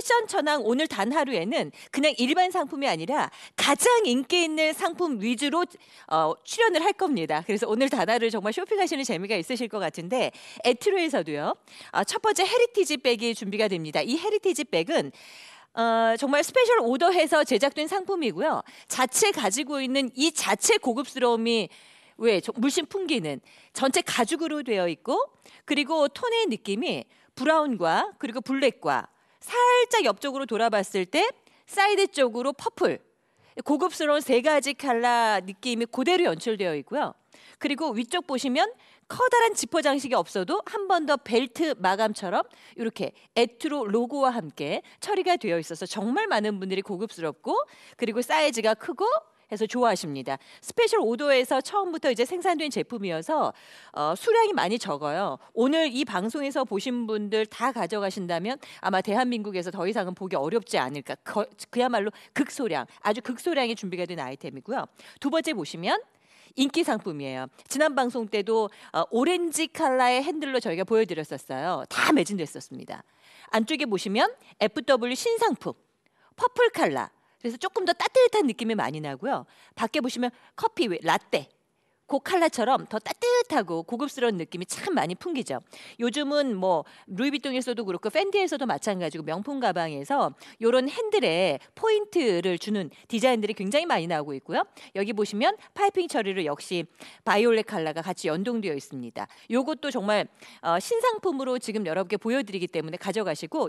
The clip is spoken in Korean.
패션 천황 오늘 단 하루에는 그냥 일반 상품이 아니라 가장 인기 있는 상품 위주로 어, 출연을 할 겁니다. 그래서 오늘 단하를 정말 쇼핑하시는 재미가 있으실 것 같은데 에트로에서도요. 어, 첫 번째 헤리티지 백이 준비가 됩니다. 이 헤리티지 백은 어, 정말 스페셜 오더해서 제작된 상품이고요. 자체 가지고 있는 이 자체 고급스러움이 왜 물씬 풍기는 전체 가죽으로 되어 있고 그리고 톤의 느낌이 브라운과 그리고 블랙과 살짝 옆쪽으로 돌아봤을 때 사이드 쪽으로 퍼플 고급스러운 세 가지 칼라 느낌이 그대로 연출되어 있고요. 그리고 위쪽 보시면 커다란 지퍼 장식이 없어도 한 번 더 벨트 마감처럼 이렇게 에트로 로고와 함께 처리가 되어 있어서 정말 많은 분들이 고급스럽고 그리고 사이즈가 크고 해서 좋아하십니다. 스페셜 오더에서 처음부터 이제 생산된 제품이어서 어, 수량이 많이 적어요. 오늘 이 방송에서 보신 분들 다 가져가신다면 아마 대한민국에서 더 이상은 보기 어렵지 않을까. 거, 그야말로 극소량, 아주 극소량이 준비가 된 아이템이고요. 두 번째 보시면 인기 상품이에요. 지난 방송 때도 어, 오렌지 칼라의 핸들로 저희가 보여드렸었어요. 다 매진됐었습니다. 안쪽에 보시면 FW 신상품, 퍼플 칼라, 그래서 조금 더 따뜻한 느낌이 많이 나고요. 밖에 보시면 커피 라떼 그 칼라처럼 더 따뜻하고 고급스러운 느낌이 참 많이 풍기죠. 요즘은 뭐 루이비통에서도 그렇고 팬디에서도 마찬가지고 명품 가방에서 요런 핸들에 포인트를 주는 디자인들이 굉장히 많이 나오고 있고요. 여기 보시면 파이핑 처리로 역시 바이올렛 칼라가 같이 연동되어 있습니다. 요것도 정말 어, 신상품으로 지금 여러분께 보여드리기 때문에 가져가시고